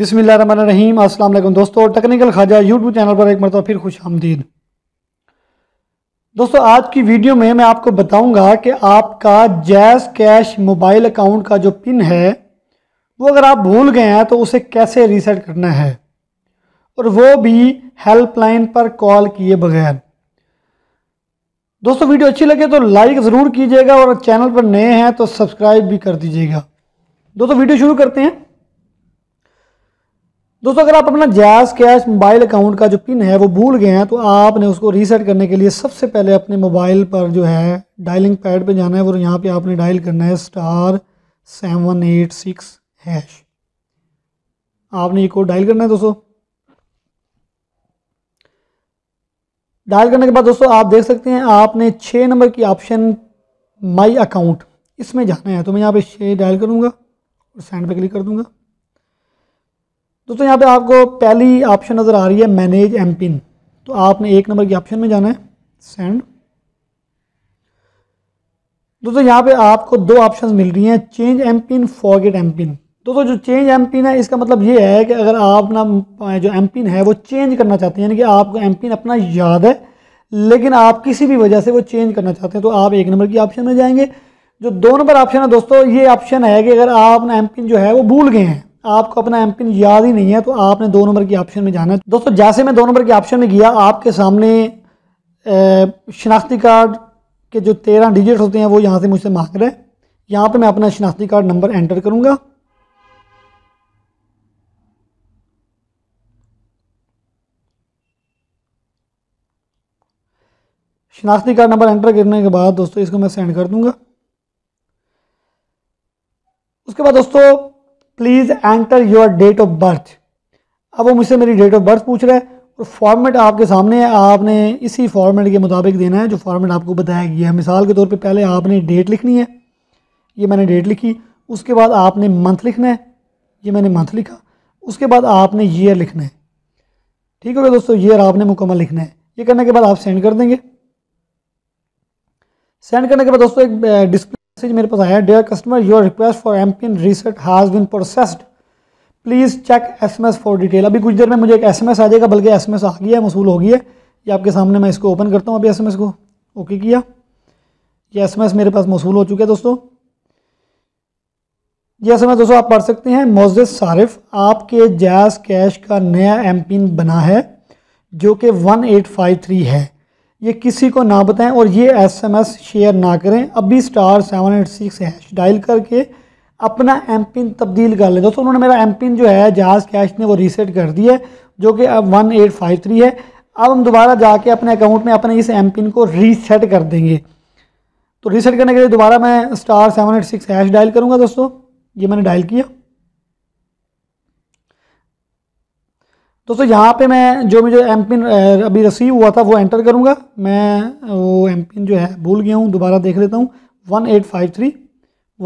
अस्सलाम वालेकुम दोस्तों टेक्निकल खाजा यूट्यूब चैनल पर एक मरतबा फिर खुश आमदीद दोस्तों आज की वीडियो में मैं आपको बताऊंगा कि आपका जैज़ कैश मोबाइल अकाउंट का जो पिन है वो अगर आप भूल गए हैं तो उसे कैसे रीसेट करना है और वो भी हेल्पलाइन पर कॉल किए बगैर दोस्तों वीडियो अच्छी लगे तो लाइक ज़रूर कीजिएगा और चैनल पर नए हैं तो सब्सक्राइब भी कर दीजिएगा दोस्तों वीडियो शुरू करते हैं दोस्तों अगर आप अपना जैस कैश मोबाइल अकाउंट का जो पिन है वो भूल गए हैं तो आपने उसको रीसेट करने के लिए सबसे पहले अपने मोबाइल पर जो है डायलिंग पैड पे जाना है और यहाँ पे आपने डायल करना है star seven eight six hash आपने ये कोड डायल करना है दोस्तों डायल करने के बाद दोस्तों आप देख सकते हैं आपने छः नंबर की ऑप्शन माई अकाउंट इसमें जाना है तो मैं यहाँ पे छः डायल करूँगा और सेंड पर क्लिक कर दूँगा दोस्तों यहाँ पे आपको पहली ऑप्शन नज़र आ रही है मैनेज एम पिन तो आपने एक नंबर के ऑप्शन में जाना है सेंड दोस्तों यहाँ पे आपको दो ऑप्शंस मिल रही हैं change M pin forget M pin दोस्तों जो चेंज एम पिन है इसका मतलब ये है कि अगर आप ना जो एम पिन है वो चेंज करना चाहते हैं यानी कि आपको एम पिन अपना याद है लेकिन आप किसी भी वजह से वो चेंज करना चाहते हैं तो आप एक नंबर की ऑप्शन में जाएंगे जो दो नंबर ऑप्शन है दोस्तों ये ऑप्शन है कि अगर आप अपना एम पिन जो है वो भूल गए हैं आपको अपना एम पिन याद ही नहीं है तो आपने दो नंबर के ऑप्शन में जाना है दोस्तों जैसे मैं दो नंबर के ऑप्शन में गया आपके सामने शनाख्ती कार्ड के जो तेरह डिजिट होते हैं वो यहाँ से मुझसे मांग रहे हैं यहाँ पर मैं अपना शनाख्ती कार्ड नंबर एंटर करूँगा शनाख्ती कार्ड नंबर एंटर करने के बाद दोस्तों इसको मैं सेंड कर दूंगा उसके बाद दोस्तों please enter your date of birth अब वो मुझसे मेरी डेट ऑफ बर्थ पूछ रहा है और फॉर्मेट आपके सामने है आपने इसी फॉर्मेट के मुताबिक देना है जो फॉर्मेट आपको बताया गया है मिसाल के तौर पे पहले आपने डेट लिखनी है ये मैंने डेट लिखी उसके बाद आपने मंथ लिखना है ये मैंने मंथ लिखा उसके बाद आपने ईयर लिखना है ठीक हो गया दोस्तों ईयर आपने मुकम्मल लिखना है ये करने के बाद आप सेंड कर देंगे सेंड करने के बाद दोस्तों एक डिस्प्ले मैसेज मेरे पास आया dear customer your request for M pin reset has been processed please check S M S for detail अभी कुछ देर में मुझे एक एस एम एस आ जाएगा बल्कि एस एम एस आ गया है मसूल हो गई है ये आपके सामने मैं इसको ओपन करता हूँ अभी एस एम एस को ओके किया ये एस एम एस मेरे पास मसूल हो चुका है दोस्तों ये एस एम एस दोस्तों आप पढ़ सकते हैं मोजिद सारिफ आपके जैज़ कैश का नया एम पिन बना है जो कि वन एट फाइव थ्री है ये किसी को ना बताएं और ये एसएमएस शेयर ना करें अभी star seven eight six hash dial करके अपना एम पिन तब्दील कर लें दोस्तों उन्होंने मेरा एम पिन जो है जहाज़ कैश ने वो रीसेट कर दिया है जो कि अब वन एट फाइव थ्री है अब हम दोबारा जाके अपने अकाउंट में अपने इस एम पिन को रीसेट कर देंगे तो रीसेट करने के लिए दोबारा मैं star seven eight six hash dial करूँगा दोस्तों ये मैंने डायल किया दोस्तों तो यहाँ पे मैं जो मुझे एम पिन अभी रिसीव हुआ था वो एंटर करूँगा मैं वो एम पिन जो है भूल गया हूँ दोबारा देख लेता हूँ one eight five three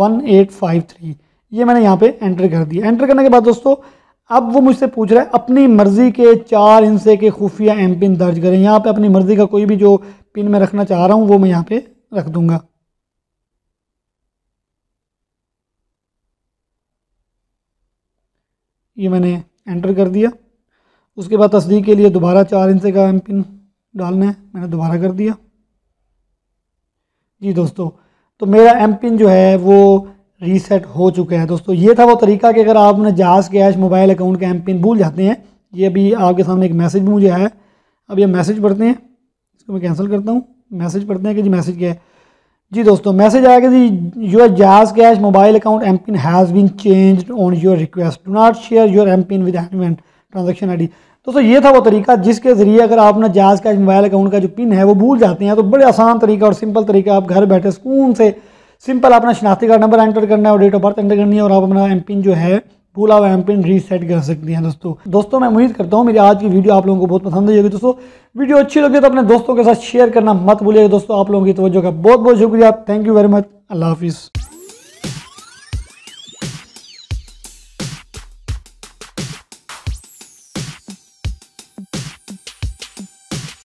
one eight five three ये मैंने यहाँ पे एंटर कर दिया एंटर करने के बाद दोस्तों अब वो मुझसे पूछ रहा है अपनी मर्ज़ी के चार हिंसे के खुफिया एम पिन दर्ज करें यहाँ पर अपनी मर्ज़ी का कोई भी जो पिन मैं रखना चाह रहा हूँ वो मैं यहाँ पर रख दूँगा ये मैंने एंटर कर दिया उसके बाद तस्दीक के लिए दोबारा चार इंच का एम पिन डालना है मैंने दोबारा कर दिया जी दोस्तों तो मेरा एम पिन जो है वो रीसेट हो चुका है दोस्तों ये था वो तरीका कि अगर आपने जहाज़ कैश मोबाइल अकाउंट का एम पिन भूल जाते हैं ये अभी आपके सामने एक मैसेज भी मुझे आया अब ये मैसेज पढ़ते हैं इसको मैं कैंसिल करता हूँ मैसेज पढ़ते हैं कि जी मैसेज क्या है जी दोस्तों मैसेज आया कि जी your JazzCash mobile account M pin has been change on your request do not share your M pin with and transaction I दोस्तों ये था वो तरीका जिसके ज़रिए अगर आप अपना जहाज का मोबाइल अकाउंट का जो पिन है वो भूल जाते हैं तो बड़े आसान तरीका और सिंपल तरीका आप घर बैठे सुकून से सिंपल अपना शनाख्ती का नंबर एंटर करना है और डेट ऑफ बर्थ एंटर करनी है और आप अपना एम पिन जो है भूला हुआ एम पिन रीसेट कर सकती हैं दोस्तों दोस्तों मैं उम्मीद करता हूँ मेरी आज की वीडियो आप लोगों को बहुत पसंद आई होगी दोस्तों वीडियो अच्छी लगी तो अपने दोस्तों के साथ शेयर करना मत भूलिएगा दोस्तों आप लोगों की तवज्जो का बहुत बहुत शुक्रिया थैंक यू वेरी मच अल्लाह हाफिज़